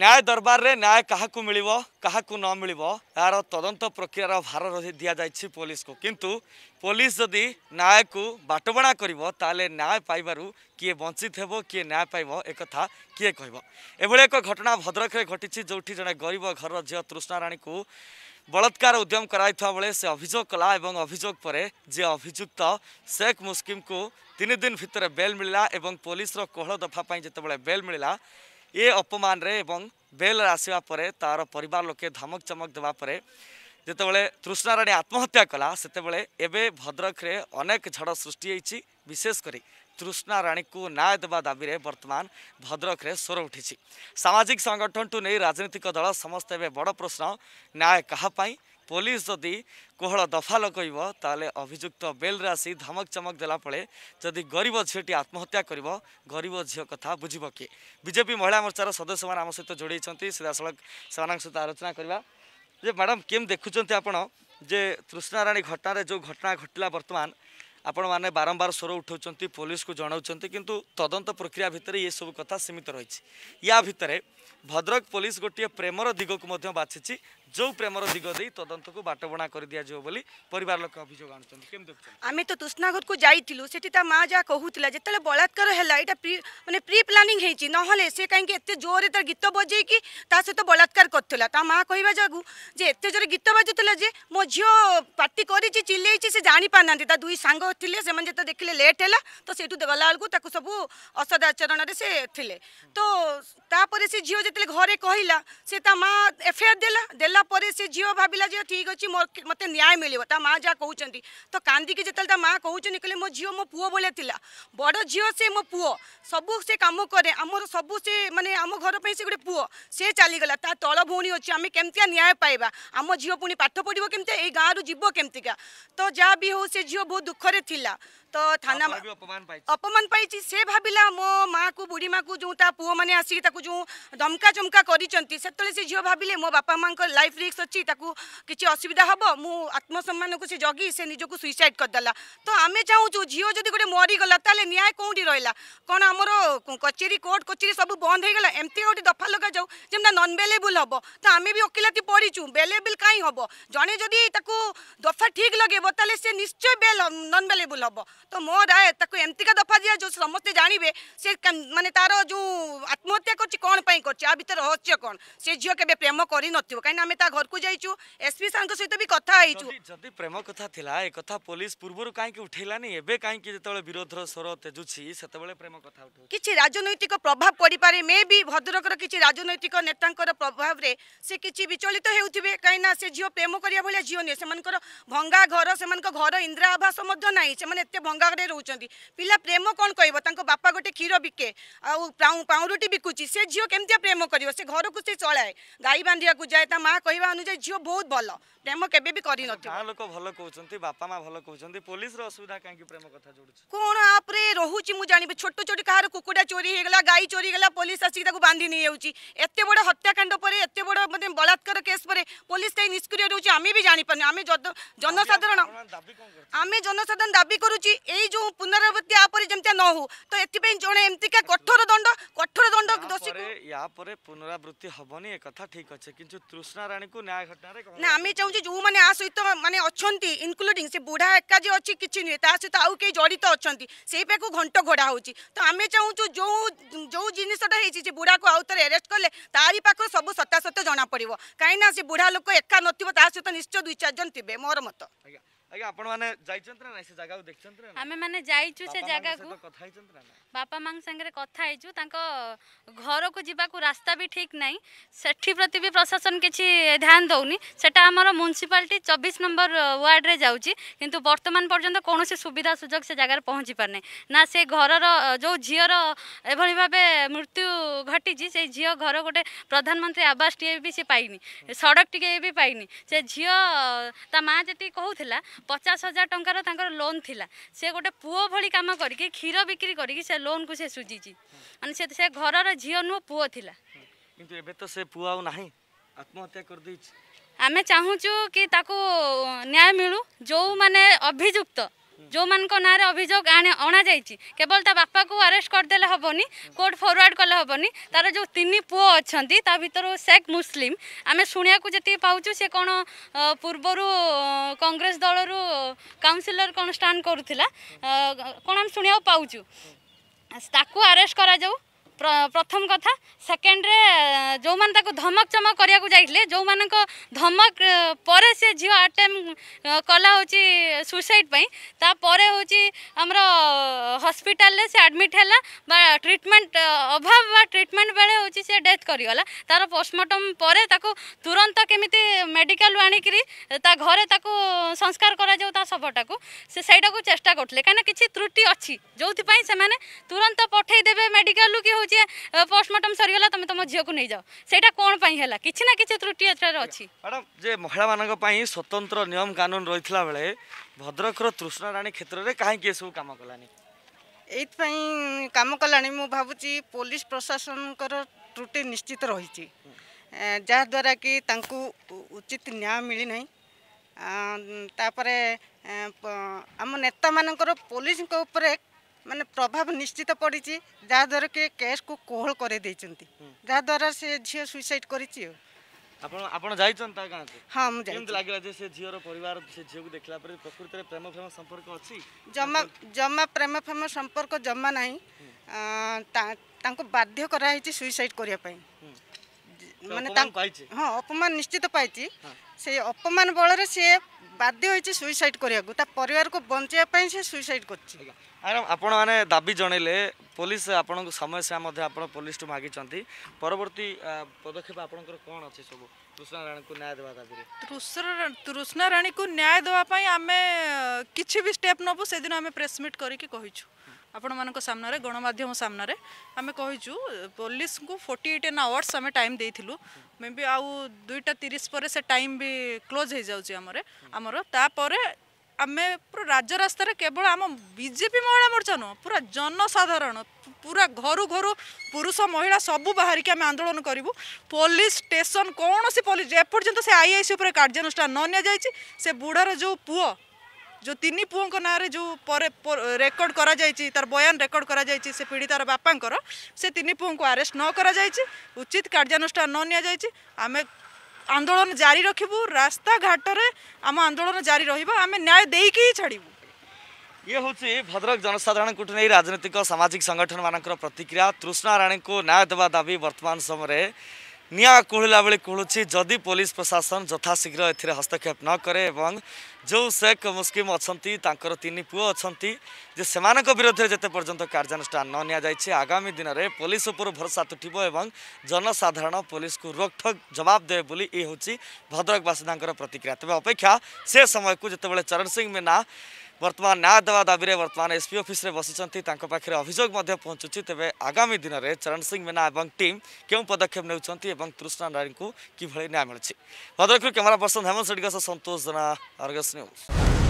ନ୍ୟାୟ ଦରବାରରେ ନ୍ୟାୟ କାହାକୁ ମିଳିବ କାହାକୁ ନ ମିଳିବ ଏହାର ତଦନ୍ତ ପ୍ରକ୍ରିୟାର ଭାର ଦିଆଯାଇଛି ପୋଲିସକୁ କିନ୍ତୁ ପୋଲିସ ଯଦି ନ୍ୟାୟକୁ ବାଟବଣା କରିବ ତାହେଲେ ନ୍ୟାୟ ପାଇବାରୁ କିଏ ବଞ୍ଚିତ ହେବ କିଏ ନ୍ୟାୟ ପାଇବ ଏକଥା କିଏ କହିବ ଏଭଳି ଏକ ଘଟଣା ଭଦ୍ରକରେ ଘଟିଛି ଯେଉଁଠି ଜଣେ ଗରିବ ଘରର ଝିଅ ତୃଷ୍ଣାରାଣୀକୁ বলাৎকার উদ্যম করাইথা বেড়ে সে অভিযোগ কলা এবং অভিযোগ পরে যে অভিযুক্ত শেখ মুসকিমকু তিন দিন ভিতরে বেল মিলা এবং পুলিশর কোহল দফা যেতবে বেল মিলা ଏ ଅପମାନରେ ଏବଂ ବେଲ୍ ଆସିବା ପରେ ତା'ର ପରିବାର ଲୋକେ ଧମକ ଚମକ ଦେବା ପରେ ଯେତେବେଳେ ତୃଷ୍ଣାରାଣୀ ଆତ୍ମହତ୍ୟା କଲା ସେତେବେଳେ ଏବେ ଭଦ୍ରକରେ ଅନେକ ଝଡ଼ ସୃଷ୍ଟି ହୋଇଛି ବିଶେଷ କରି তৃষ্ণা রাণীকে ন্যায় দেওয়া দাবিরে বর্তমান ভদ্রকরে স্বর উঠিছি সামাজিক সংগঠনঠু নেই রাজনৈতিক দল সমস্ত এবে বড় প্রশ্ন ন্যায় কাহাপাই ପୋଲିସ ଯଦି କୋହଳ ଦଫା ଲଗାଇବ ତାହେଲେ ଅଭିଯୁକ୍ତ ବେଲ୍ରେ ଆସି ଧମକ ଚମକ ଦେଲାପରେ ଯଦି ଗରିବ ଝିଅଟି ଆତ୍ମହତ୍ୟା କରିବ ଗରିବ ଝିଅ କଥା ବୁଝିବ କିଏ ବିଜେପି ମହିଳା ମୋର୍ଚ୍ଚାର ସଦସ୍ୟମାନେ ଆମ ସହିତ ଯୋଡ଼ିଛନ୍ତି ସିଧାସଳଖ ସେମାନଙ୍କ ସହିତ ଆଲୋଚନା କରିବା ଯେ ମ୍ୟାଡ଼ାମ୍ କେମିତି ଦେଖୁଛନ୍ତି ଆପଣ ଯେ ତୃଷ୍ଣାରାଣୀ ଘଟଣାରେ ଯେଉଁ ଘଟଣା ଘଟିଲା ବର୍ତ୍ତମାନ ଆପଣମାନେ ବାରମ୍ବାର ସ୍ୱର ଉଠାଉଛନ୍ତି ପୋଲିସକୁ ଜଣାଉଛନ୍ତି କିନ୍ତୁ ତଦନ୍ତ ପ୍ରକ୍ରିୟା ଭିତରେ ଏସବୁ କଥା ସୀମିତ ରହିଛି ୟା ଭିତରେ भद्रक पुलिस गोटे प्रेमर दिगक बाछी जो प्रेमर दिग दे तदंत को बाटबणा कर दिया जो बोली आम तो तुष्णागर को जाइल से माँ जहाँ कहूला जो बलात्कार है मैंने प्री प्लानिंग ना कहीं जोर तर गीत बजे कि सहित बलात्कार कर माँ कह जगू एत जोर गीत बाजुला मो झी पार्टी कर चिले से जापारे दुई सांग देखे लेट है तो सीठ गला सब असद आचरण से तो झील झील जो घर कहला से माँ एफआईआर दे देलापर से झील भाविला जो ठीक अच्छे मत न्याय मिले माँ जहाँ कहते तो कांदी जिते माँ कहते कह मो झी मो पु भाला बड़ झील से मो पु सब से कम कैर आम सब से मानने आम घर पर गोटे पुह से चलीगला तल भी अच्छे आम कमिया न्याय पाइबा आम झील पुणी पाठ पढ़ के गाँव रुव केमतिका तो जहाँ भी हो झील बहुत दुखे तो थाना अपमान पाई से भाला मो माँ को बुढ़ी माँ को जो पुह मैंने आसिक जो दमका चमका करते झील भाविले मो बापा माँ लाइफ रिक्स अच्छी किसी असुविधा हम मु आत्मसम्मान को सी जगी से निजक सुइसाइड करदेला तो आम चाहूँ झील जदि गोटे मरीगला तेल न्याय कौटी रहा कौन आमर कचेरी कोर्ट कचेरी सब बंद हो गला एमती गोटे दफा लगा जाऊ जमीन नन बेलेबुल हम तो आम भी वकिलाती पढ़ीचु बेलेबुल कहीं हम जड़े जदि दफा ठीक लगे तो निश्चय बेल नन बेलेबुल हम तो मो राय एमती जो समस्ते जानवे से मानते तार जो आत्महत्या करें कौन भितर रहस्य कौन से झील के प्रेम कर कहीं आम घर को जाइ एसपी सार सहित भी कथु जदि प्रेम कथा एक पुलिस पूर्व कहीं उठेलानी एवं कहीं विरोध स्वर तेजुची से प्रेम कथ कि राजनैतिक प्रभाव पड़ पारे मे भी भद्रकर किसी राजनैतिक नेता प्रभाव में से किसी विचलित होते कहीं झील प्रेम करने भाया झील नुहे से भंगा घर से घर इंदिरा आवास नाई से भंगा घर रोच पिला प्रेम कौन कौन कहता बापा गोटे क्षीर बिके आउरटी बिकुची से झील केमती प्रेम कर से घर को सी चलाए गाई बांधिया जाए माँ कह अनुजाई झील बहुत भल प्रेम के छोट छोट कुकुटा चोरी गाई चोरी गला पुलिस आसिक बांधी नहीं बड़ हत्याकांड पर बलात्कार केस पर पुलिस कहीं निष्क्रिय रोचे आम भी जापरू आम जनसाधारण आम जनसाधारण दाबी करुच्ची जो पुनरावृत्ति आपरी न हो तो जे एमिका कठोर दंड कठोर दंड दोषी पुनरावृत्ति हमी एक ठीक अच्छे तृष्णा राणी को न्याय ना आम चाहे जो मैंने आ सहित मानते अच्छा इनक्लूड से बुढ़ा एका जी अच्छी किसी नुहे सहित आउ कई जड़ित अच्छा से घंट घोड़ा हो तो आम चाहू जो जो जिनसा हो बुढ़ा को आउ थे एरेस्ट कले तारी पाख सब सत्यासत्य जना पड़ कहीं बुढ़ा लोक एका ना सहित निश्चय दुई चार जन थे मोर मत ଆଜ୍ଞା ଆପଣମାନେ ଯାଇଛନ୍ତି ନା ନାଇଁ ସେ ଜାଗାକୁ ଦେଖିଛନ୍ତି ନା ଆମେ ମାନେ ଯାଇଛୁ ସେ ଜାଗାକୁ କଥା ହେଇଛନ୍ତି ନା ବାପା ମାଙ୍କ ସାଙ୍ଗରେ କଥା ହେଇଛୁ ତାଙ୍କ ଘରକୁ ଯିବାକୁ ରାସ୍ତା ବି ଠିକ୍ ନାହିଁ ସେଥିପ୍ରତି ବି ପ୍ରଶାସନ କିଛି ଧ୍ୟାନ ଦେଉନି ସେଟା ଆମର ମ୍ୟୁନିସିପାଲିଟି ଚବିଶ ନମ୍ବର ୱାର୍ଡ଼ରେ ଯାଉଛି କିନ୍ତୁ ବର୍ତ୍ତମାନ ପର୍ଯ୍ୟନ୍ତ କୌଣସି ସୁବିଧା ସୁଯୋଗ ସେ ଜାଗାରେ ପହଞ୍ଚି ପାରୁନି ନା ସେ ଘରର ଯେଉଁ ଝିଅର ଏଭଳି ଭାବେ ମୃତ୍ୟୁ ଘଟିଛି ସେ ଝିଅ ଘର ଗୋଟେ ପ୍ରଧାନମନ୍ତ୍ରୀ ଆବାସଟିଏ ବି ସେ ପାଇନି ସଡ଼କଟିଏ ବି ପାଇନି ସେ ଝିଅ ତା ମା ଯେତିକି କହୁଥିଲା ପଚାଶ ହଜାର ଟଙ୍କାର ତାଙ୍କର ଲୋନ୍ ଥିଲା ସେ ଗୋଟେ ପୁଅ ଭଳି କାମ କରିକି କ୍ଷୀର ବିକ୍ରି କରିକି ସେ ଲୋନ୍କୁ ସେ ସୁଝିଛି ମାନେ ସେ ସେ ଘରର ଝିଅ ନୁହଁ ପୁଅ ଥିଲା କିନ୍ତୁ ଏବେ ତ ସେ ପୁଅ ଆଉ ନାହିଁ ଆତ୍ମହତ୍ୟା କରିଦେଇଛି ଆମେ ଚାହୁଁଛୁ କି ତାକୁ ନ୍ୟାୟ ମିଳୁ ଯେଉଁମାନେ ଅଭିଯୁକ୍ତ ଯେଉଁମାନଙ୍କ ନାଁରେ ଅଭିଯୋଗ ଅଣାଯାଇଛି କେବଳ ତା ବାପାକୁ ଆରେଷ୍ଟ କରିଦେଲେ ହେବନି କୋର୍ଟ ଫରୱାର୍ଡ଼ କଲେ ହେବନି ତା'ର ଯେଉଁ ତିନି ପୁଅ ଅଛନ୍ତି ତା ଭିତରୁ ଶେଖ୍ ମୁସଲିମ୍ ଆମେ ଶୁଣିବାକୁ ଯେତିକି ପାଉଛୁ ସେ କ'ଣ ପୂର୍ବରୁ କଂଗ୍ରେସ ଦଳରୁ କାଉନସିଲର କ'ଣ ଷ୍ଟାଣ୍ଡ କରୁଥିଲା କ'ଣ ଆମେ ଶୁଣିବାକୁ ପାଉଛୁ ତାକୁ ଆରେଷ୍ଟ କରାଯାଉ প্রথম কথা সেকেন্ডরে যে ধমক চমক করা যাইলে যে ধমক পরে সে ঝিও আটেম কলা হচ্ছে সুইসাইড পাই তাপরে হচ্ছে আমার হসপিটালে সে আডমিট হল বা ট্রিটমেন্ট অভাব বা ট্রিটমেন্ট বেড়ে হচ্ছে সে ডেথ করিগলা তার পোস্টমর্টম পরে তাকে তুরন্ত কেমিতি মেডিকাল আনিকি তা ঘরে তাকে সংস্কার করা যাও তা শবটা সে সেইটা চেষ্টা করলে কিনা কিছু ত্রুটি অছি যে তুরন্ত পঠাই দেবে মেডিকাল কি হচ্ছে হচ্ছে পোস্টমর্টম সরিগলা তুমি তোমার ঝিউক নিয়ে যাও সেটা কোণ পাই হেলা কিছু না কিছু ত্রুটি এটার অছি ম্যাডাম যে মহিলা মানক পাই স্বতন্ত্র নিয়ম কানুন রইথিলা বেলে ভদ্রকর তৃষ্ণারাণী ক্ষেত্রে কাহিকি এসব কাম কলানি এইপাই কাম কলানি মু ভাবুছি পুলিশ প্রশাসনকর ত্রুটি নিশ্চিত রয়েছে ଯାହାଦ୍ୱାରା କି ତାଙ୍କୁ ଉଚିତ ନ୍ୟାୟ ମିଳିନାହିଁ ତାପରେ ଆମ ନେତାମାନଙ୍କର ପୋଲିସଙ୍କ ଉପରେ ମାନେ ପ୍ରଭାବ ନିଶ୍ଚିତ ପଡ଼ିଛି ଯାହାଦ୍ୱାରା କି କେସ୍କୁ କୋହଳ କରାଇ ଦେଇଛନ୍ତି ଯାହାଦ୍ୱାରା ସେ ଝିଅ ସୁଇସାଇଡ଼ କରିଛି ଆଉ ଆପଣ ଆପଣ ଯାଇଛନ୍ତି ତା ଗାଁକୁ ହଁ ମୁଁ ଯାଇଛି ଲାଗିଲା ଯେ ସେ ଝିଅର ପରିବାର ସେ ଝିଅକୁ ଦେଖିଲା ପରେ ପ୍ରକୃତରେ ପ୍ରେମ ପ୍ରେମ ସମ୍ପର୍କ ଅଛି ଜମା ଜମା ପ୍ରେମ ପ୍ରେମ ସମ୍ପର୍କ ଜମା ନାହିଁ ତାଙ୍କୁ ବାଧ୍ୟ କରାହେଇଛି ସୁଇସାଇଡ଼ କରିବା ପାଇଁ ମାନେ ତାଙ୍କୁ ହଁ ଅପମାନ ନିଶ୍ଚିତ ପାଇଛି ସେଇ ଅପମାନ ବଳରେ ସିଏ ବାଧ୍ୟ ହେଇଛି ସୁଇସାଇଡ଼ କରିବାକୁ ତା ପରିବାରକୁ ବଞ୍ଚାଇବା ପାଇଁ ସେ ସୁଇସାଇଡ଼ କରିଛି ଆପଣ ମାନେ ଦାବି ଜଣେଇଲେ ପୋଲିସ ଆପଣଙ୍କୁ ସମସ୍ୟା ମଧ୍ୟ ଆପଣ ପୋଲିସଠୁ ମାଗିଛନ୍ତି ପରବର୍ତ୍ତୀ ପଦକ୍ଷେପ ଆପଣଙ୍କର କ'ଣ ଅଛି ସବୁ ତୃଷ୍ଣାରାଣୀଙ୍କୁ ନ୍ୟାୟ ଦେବା ଦାବିରେ ତୃଷ୍ଣାରାଣୀଙ୍କୁ ନ୍ୟାୟ ଦେବା ପାଇଁ ଆମେ କିଛି ବି ଷ୍ଟେପ୍ ନେବୁ ସେଦିନ ଆମେ ପ୍ରେସମିଟ୍ କରିକି କହିଛୁ ଆପଣମାନଙ୍କ ସାମ୍ନାରେ ଗଣମାଧ୍ୟମ ସାମ୍ନାରେ ଆମେ କହିଛୁ ପୋଲିସଙ୍କୁ ଫୋର୍ଟି ଏଇଟ୍ ଏନ୍ ଆୱାର୍ସ ଆମେ ଟାଇମ୍ ଦେଇଥିଲୁ ମେ ବି ଆଉ ଦୁଇଟା ତିରିଶ ପରେ ସେ ଟାଇମ୍ ବି କ୍ଲୋଜ୍ ହେଇଯାଉଛି ଆମର ଆମର ତାପରେ ଆମେ ପୁରା ରାଜରାସ୍ତାରେ କେବଳ ଆମ ବିଜେପି ମହିଳା ମୋର୍ଚ୍ଚା ନୁହଁ ପୁରା ଜନସାଧାରଣ ପୁରା ଘରୁ ଘରୁ ପୁରୁଷ ମହିଳା ସବୁ ବାହାରିକି ଆମେ ଆନ୍ଦୋଳନ କରିବୁ ପୋଲିସ ଷ୍ଟେସନ କୌଣସି ପୋଲିସ ଏପର୍ଯ୍ୟନ୍ତ ସେ ଆଇଆଇସି ଉପରେ କାର୍ଯ୍ୟାନୁଷ୍ଠାନ ନ ନିଆଯାଇଛି ସେ ବୁଢ଼ାର ଯେଉଁ ପୁଅ ଯେଉଁ ତିନି ପୁଅଙ୍କ ନାଁରେ ଯେଉଁ ପରେ ରେକର୍ଡ଼ କରାଯାଇଛି ତାର ବୟାନ ରେକର୍ଡ଼ କରାଯାଇଛି ସେ ପୀଡ଼ିତାର ବାପାଙ୍କର ସେ ତିନି ପୁଅଙ୍କୁ ଆରେଷ୍ଟ ନ କରାଯାଇଛି ଉଚିତ କାର୍ଯ୍ୟାନୁଷ୍ଠାନ ନ ନିଆଯାଇଛି ଆମେ ଆନ୍ଦୋଳନ ଜାରି ରଖିବୁ ରାସ୍ତାଘାଟରେ ଆମ ଆନ୍ଦୋଳନ ଜାରି ରହିବ ଆମେ ନ୍ୟାୟ ଦେଇକି ହିଁ ଛାଡ଼ିବୁ ଇଏ ହେଉଛି ଭଦ୍ରକ ଜନସାଧାରଣଙ୍କୁ ନେଇ ରାଜନୈତିକ ସାମାଜିକ ସଂଗଠନମାନଙ୍କର ପ୍ରତିକ୍ରିୟା ତୃଷ୍ଣା ରାଣୀଙ୍କୁ ନ୍ୟାୟ ଦେବା ଦାବି ବର୍ତ୍ତମାନ ସମୟରେ ନିଆଁ କୁହୁଳିଲା ବେଳେ କୁହୁଳୁଛି ଯଦି ପୋଲିସ ପ୍ରଶାସନ ଯଥାଶୀଘ୍ର ଏଥିରେ ହସ୍ତକ୍ଷେପ ନ କରେ ଏବଂ ଯେଉଁ ଶେଖ୍ ମୁସ୍କିମ୍ ଅଛନ୍ତି ତାଙ୍କର ତିନି ପୁଅ ଅଛନ୍ତି ଯେ ସେମାନଙ୍କ ବିରୋଧରେ ଯେତେ ପର୍ଯ୍ୟନ୍ତ କାର୍ଯ୍ୟାନୁଷ୍ଠାନ ନ ନିଆଯାଇଛି ଆଗାମୀ ଦିନରେ ପୋଲିସ ଉପରୁ ଭରସା ତୁଟିବ ଏବଂ ଜନସାଧାରଣ ପୋଲିସକୁ ରୋକଠୋକ୍ ଜବାବ ଦେବେ ବୋଲି ଏ ହେଉଛି ଭଦ୍ରକବାସିନ୍ଦାଙ୍କର ପ୍ରତିକ୍ରିୟା ତେବେ ଅପେକ୍ଷା ସେ ସମୟକୁ ଯେତେବେଳେ ଚରଣ ସିଂ ମେନା बर्तान न्याय देव दावीले बर्तमान एसपि अफिसे बसिचन तहचु तेबे आगामी दिनले चरण सिंह मेना एम केही पदक्षेप न तृष्णा नारी न्याय मिस भद्रकुर camera person Hemant Sethi Santosh news